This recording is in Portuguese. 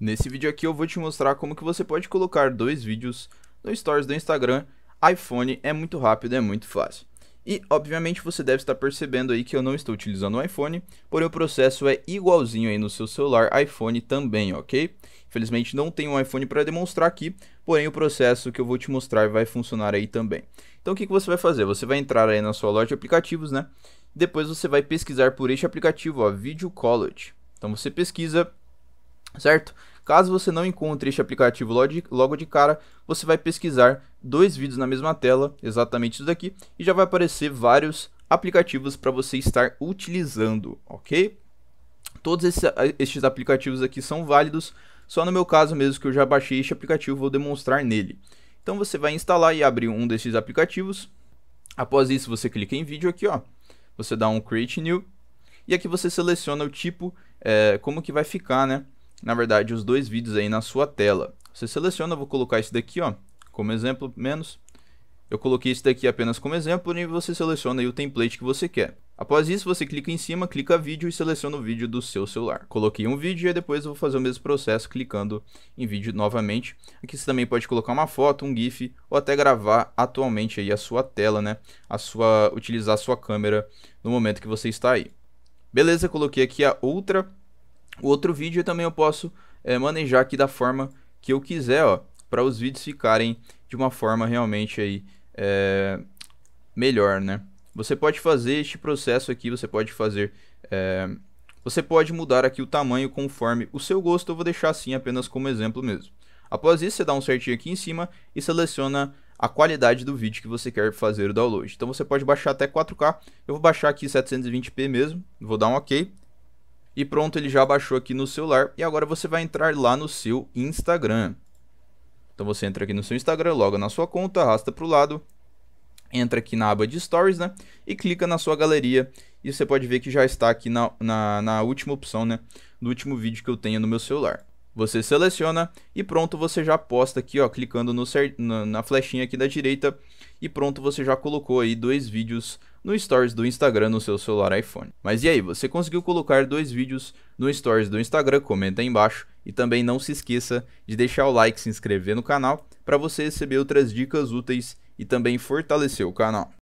Nesse vídeo aqui eu vou te mostrar como que você pode colocar dois vídeos no Stories do Instagram. iPhone é muito rápido, é muito fácil. E, obviamente, você deve estar percebendo aí que eu não estou utilizando o iPhone, porém o processo é igualzinho aí no seu celular iPhone também, ok? Infelizmente não tenho um iPhone para demonstrar aqui, porém o processo que eu vou te mostrar vai funcionar aí também. Então o que, que você vai fazer? Você vai entrar aí na sua loja de aplicativos, né? Depois você vai pesquisar por este aplicativo, ó, Video College. Então você pesquisa, certo? Caso você não encontre este aplicativo logo de cara, você vai pesquisar dois vídeos na mesma tela, exatamente isso daqui, e já vai aparecer vários aplicativos para você estar utilizando, ok? Todos esses, estes aplicativos aqui são válidos, só no meu caso mesmo que eu já baixei este aplicativo, vou demonstrar nele. Então você vai instalar e abrir um desses aplicativos. Após isso, você clica em vídeo aqui, ó. Você dá um Create New. E aqui você seleciona o tipo, é, como que vai ficar, né? na verdade, os dois vídeos aí na sua tela. Você seleciona, eu vou colocar esse daqui, ó, como exemplo, menos. Eu coloquei esse daqui apenas como exemplo e você seleciona aí o template que você quer. Após isso, você clica em cima, clica vídeo e seleciona o vídeo do seu celular. Coloquei um vídeo e depois eu vou fazer o mesmo processo clicando em vídeo novamente. Aqui você também pode colocar uma foto, um GIF ou até gravar atualmente aí a sua tela, né? A sua, utilizar a sua câmera no momento que você está aí. Beleza, coloquei aqui a outra o outro vídeo também eu posso é, manejar aqui da forma que eu quiser, ó, para os vídeos ficarem de uma forma realmente aí é, melhor, né? Você pode fazer este processo aqui, você pode fazer, é, você pode mudar aqui o tamanho conforme o seu gosto. Eu vou deixar assim apenas como exemplo mesmo. Após isso, você dá um certinho aqui em cima e seleciona a qualidade do vídeo que você quer fazer o download. Então você pode baixar até 4K, eu vou baixar aqui 720p mesmo, vou dar um OK. E pronto, ele já baixou aqui no celular. E agora você vai entrar lá no seu Instagram. Então você entra aqui no seu Instagram, loga na sua conta, arrasta para o lado, entra aqui na aba de Stories, né? E clica na sua galeria. E você pode ver que já está aqui na, na, na última opção, né? no último vídeo que eu tenho no meu celular. Você seleciona e pronto, você já posta aqui, ó, clicando no, na, na flechinha aqui da direita. E pronto, você já colocou aí dois vídeos no Stories do Instagram no seu celular iPhone. Mas e aí, você conseguiu colocar dois vídeos no Stories do Instagram? Comenta aí embaixo e também não se esqueça de deixar o like e se inscrever no canal para você receber outras dicas úteis e também fortalecer o canal.